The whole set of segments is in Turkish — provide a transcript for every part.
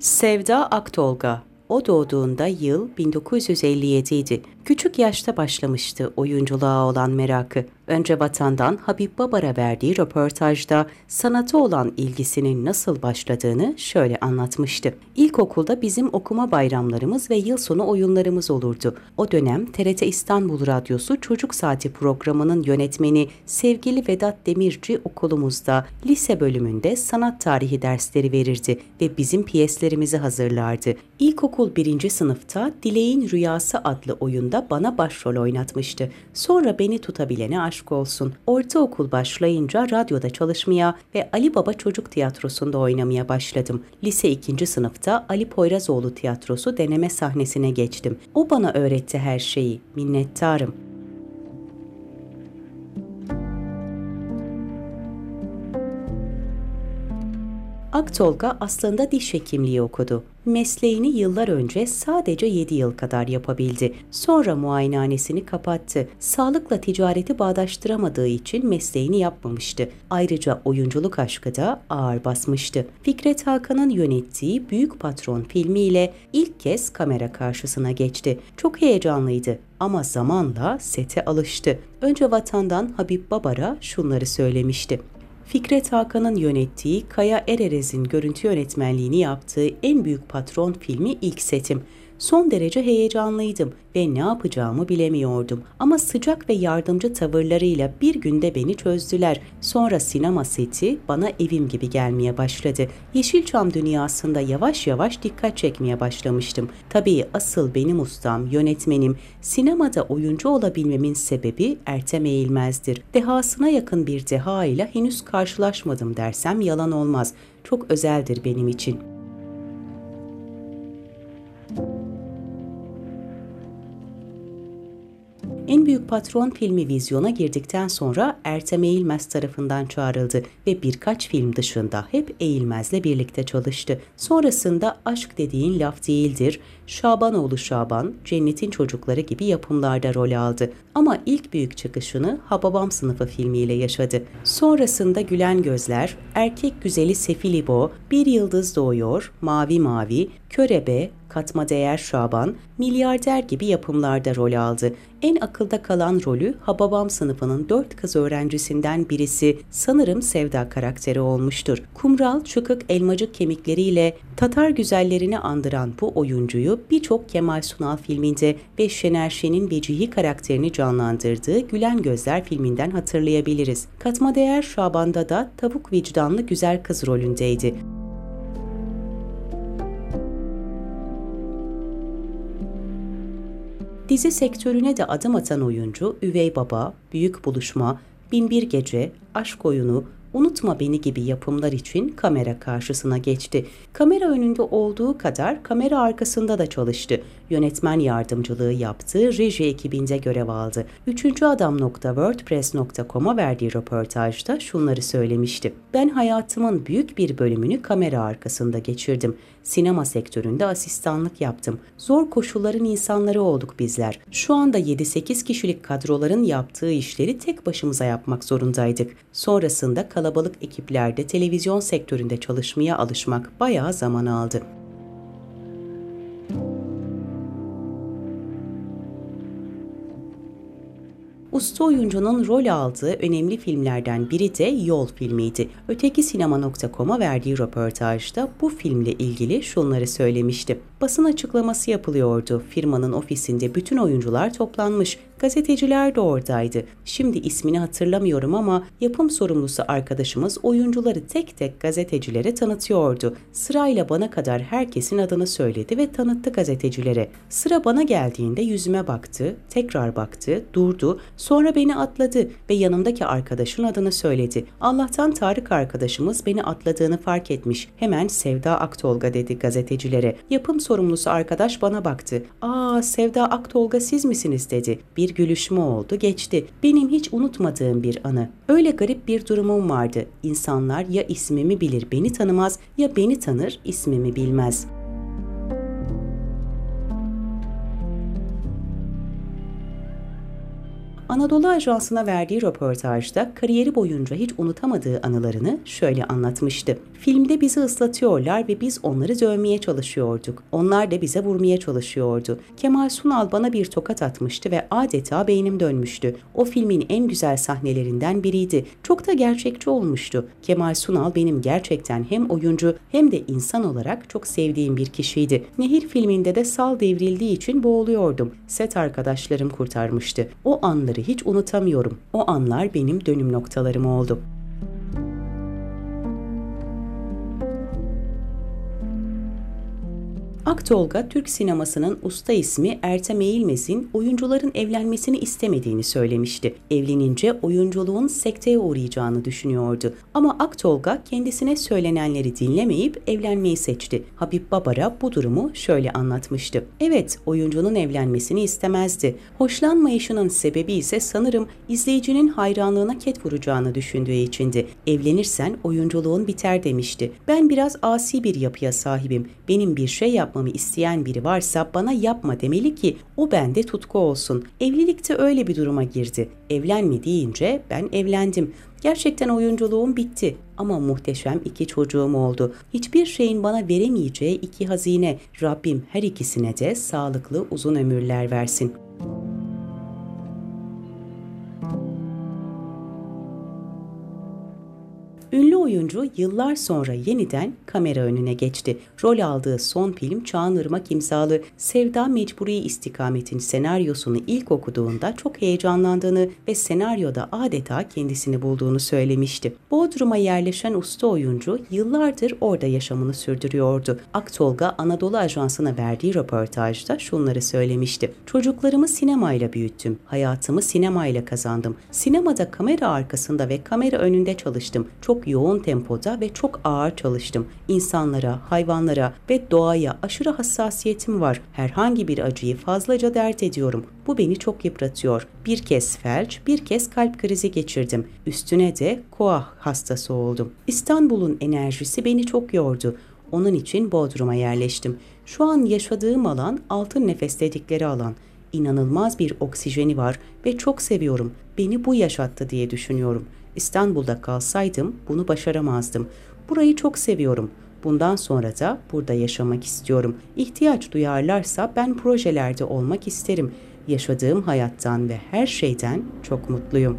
Sevda Aktolga o doğduğunda yıl 1957 idi. Küçük yaşta başlamıştı oyunculuğa olan merakı önce Vatan'dan Habib Babar'a verdiği röportajda sanata olan ilgisinin nasıl başladığını şöyle anlatmıştı. İlkokulda bizim okuma bayramlarımız ve yıl sonu oyunlarımız olurdu. O dönem TRT İstanbul Radyosu Çocuk Saati programının yönetmeni sevgili Vedat Demirci okulumuzda lise bölümünde sanat tarihi dersleri verirdi ve bizim piyeslerimizi hazırlardı. İlkokul birinci sınıfta Dileğin Rüyası adlı oyunda bana başrol oynatmıştı. Sonra beni tutabilene aşık aşık olsun. Ortaokul başlayınca radyoda çalışmaya ve Ali Baba Çocuk Tiyatrosu'nda oynamaya başladım. Lise 2. sınıfta Ali Poyrazoğlu Tiyatrosu deneme sahnesine geçtim. O bana öğretti her şeyi. Minnettarım. Aktolga aslında diş hekimliği okudu. Mesleğini yıllar önce sadece 7 yıl kadar yapabildi. Sonra muayenehanesini kapattı. Sağlıkla ticareti bağdaştıramadığı için mesleğini yapmamıştı. Ayrıca oyunculuk aşkı da ağır basmıştı. Fikret Hakan'ın yönettiği Büyük Patron filmiyle ilk kez kamera karşısına geçti. Çok heyecanlıydı ama zamanla sete alıştı. Önce vatandan Habib Babar'a şunları söylemişti. Fikret Hakan'ın yönettiği Kaya Ererez'in görüntü yönetmenliğini yaptığı en büyük patron filmi ilk setim. Son derece heyecanlıydım ve ne yapacağımı bilemiyordum. Ama sıcak ve yardımcı tavırlarıyla bir günde beni çözdüler. Sonra sinema seti bana evim gibi gelmeye başladı. Yeşilçam dünyasında yavaş yavaş dikkat çekmeye başlamıştım. Tabii asıl benim ustam, yönetmenim, sinemada oyuncu olabilmemin sebebi Ertem Eğilmez'dir. Dehasına yakın bir deha ile henüz karşılaşmadım dersem yalan olmaz. Çok özeldir benim için.'' En Büyük Patron filmi vizyona girdikten sonra Ertem Eğilmez tarafından çağrıldı ve birkaç film dışında hep Eğilmez'le birlikte çalıştı. Sonrasında Aşk Dediğin Laf Değildir, Şabanoğlu Şaban, Cennetin Çocukları gibi yapımlarda rol aldı. Ama ilk büyük çıkışını Hababam sınıfı filmiyle yaşadı. Sonrasında Gülen Gözler, Erkek Güzeli Sefilibo, Bir Yıldız Doğuyor, Mavi Mavi, Körebe, katma değer Şaban, milyarder gibi yapımlarda rol aldı. En akılda kalan rolü Hababam sınıfının dört kız öğrencisinden birisi sanırım Sevda karakteri olmuştur. Kumral, çıkık elmacık kemikleriyle Tatar güzellerini andıran bu oyuncuyu birçok Kemal Sunal filminde ve Şener Şen'in Vecihi karakterini canlandırdığı Gülen Gözler filminden hatırlayabiliriz. Katma değer Şaban'da da tavuk vicdanlı güzel kız rolündeydi. Dizi sektörüne de adım atan oyuncu Üvey Baba, Büyük Buluşma, Binbir Gece, Aşk Oyunu, Unutma Beni gibi yapımlar için kamera karşısına geçti. Kamera önünde olduğu kadar kamera arkasında da çalıştı. Yönetmen yardımcılığı yaptı, reji ekibinde görev aldı. Üçüncü adam.wordpress.com'a verdiği röportajda şunları söylemişti. Ben hayatımın büyük bir bölümünü kamera arkasında geçirdim. Sinema sektöründe asistanlık yaptım. Zor koşulların insanları olduk bizler. Şu anda 7-8 kişilik kadroların yaptığı işleri tek başımıza yapmak zorundaydık. Sonrasında kalabalık ekiplerde televizyon sektöründe çalışmaya alışmak bayağı zaman aldı. Usta oyuncunun rol aldığı önemli filmlerden biri de Yol filmiydi. Öteki sinema.com'a verdiği röportajda bu filmle ilgili şunları söylemişti basın açıklaması yapılıyordu. Firmanın ofisinde bütün oyuncular toplanmış. Gazeteciler de oradaydı. Şimdi ismini hatırlamıyorum ama yapım sorumlusu arkadaşımız oyuncuları tek tek gazetecilere tanıtıyordu. Sırayla bana kadar herkesin adını söyledi ve tanıttı gazetecilere. Sıra bana geldiğinde yüzüme baktı, tekrar baktı, durdu, sonra beni atladı ve yanımdaki arkadaşın adını söyledi. Allah'tan Tarık arkadaşımız beni atladığını fark etmiş. Hemen Sevda Aktolga dedi gazetecilere. Yapım sorumlusu arkadaş bana baktı. Aa Sevda Aktolga siz misiniz dedi. Bir gülüşme oldu geçti. Benim hiç unutmadığım bir anı. Öyle garip bir durumum vardı. İnsanlar ya ismimi bilir beni tanımaz ya beni tanır ismimi bilmez.'' Anadolu Ajansı'na verdiği röportajda kariyeri boyunca hiç unutamadığı anılarını şöyle anlatmıştı. Filmde bizi ıslatıyorlar ve biz onları dövmeye çalışıyorduk. Onlar da bize vurmaya çalışıyordu. Kemal Sunal bana bir tokat atmıştı ve adeta beynim dönmüştü. O filmin en güzel sahnelerinden biriydi. Çok da gerçekçi olmuştu. Kemal Sunal benim gerçekten hem oyuncu hem de insan olarak çok sevdiğim bir kişiydi. Nehir filminde de sal devrildiği için boğuluyordum. Set arkadaşlarım kurtarmıştı. O anları hiç unutamıyorum. O anlar benim dönüm noktalarım oldu.'' Aktolga, Türk sinemasının usta ismi Ertem Eğilmez'in oyuncuların evlenmesini istemediğini söylemişti. Evlenince oyunculuğun sekteye uğrayacağını düşünüyordu. Ama Aktolga kendisine söylenenleri dinlemeyip evlenmeyi seçti. Habib Babara bu durumu şöyle anlatmıştı. Evet, oyuncunun evlenmesini istemezdi. Hoşlanmayışının sebebi ise sanırım izleyicinin hayranlığına ket vuracağını düşündüğü içindi. Evlenirsen oyunculuğun biter demişti. Ben biraz asi bir yapıya sahibim. Benim bir şey yapmam yapmamı isteyen biri varsa bana yapma demeli ki o bende tutku olsun. Evlilikte öyle bir duruma girdi. Evlenme deyince ben evlendim. Gerçekten oyunculuğum bitti ama muhteşem iki çocuğum oldu. Hiçbir şeyin bana veremeyeceği iki hazine. Rabbim her ikisine de sağlıklı uzun ömürler versin.'' oyuncu yıllar sonra yeniden kamera önüne geçti. Rol aldığı son film Çağınırmak imzalı Sevda Mecburi istikametin senaryosunu ilk okuduğunda çok heyecanlandığını ve senaryoda adeta kendisini bulduğunu söylemişti. Bodrum'a yerleşen usta oyuncu yıllardır orada yaşamını sürdürüyordu. Aktolga Anadolu Ajansı'na verdiği röportajda şunları söylemişti. Çocuklarımı sinemayla büyüttüm. Hayatımı sinemayla kazandım. Sinemada kamera arkasında ve kamera önünde çalıştım. Çok yoğun yoğun tempoda ve çok ağır çalıştım. İnsanlara, hayvanlara ve doğaya aşırı hassasiyetim var. Herhangi bir acıyı fazlaca dert ediyorum. Bu beni çok yıpratıyor. Bir kez felç, bir kez kalp krizi geçirdim. Üstüne de koah hastası oldum. İstanbul'un enerjisi beni çok yordu. Onun için Bodrum'a yerleştim. Şu an yaşadığım alan altın nefes dedikleri alan. İnanılmaz bir oksijeni var ve çok seviyorum. Beni bu yaşattı diye düşünüyorum. İstanbul'da kalsaydım bunu başaramazdım. Burayı çok seviyorum. Bundan sonra da burada yaşamak istiyorum. İhtiyaç duyarlarsa ben projelerde olmak isterim. Yaşadığım hayattan ve her şeyden çok mutluyum.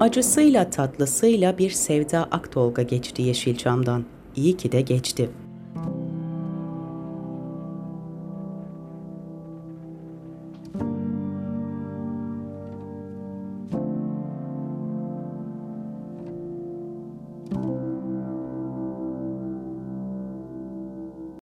Acısıyla tatlısıyla bir sevda Aktolga geçti Yeşilçam'dan. İyi ki de geçti.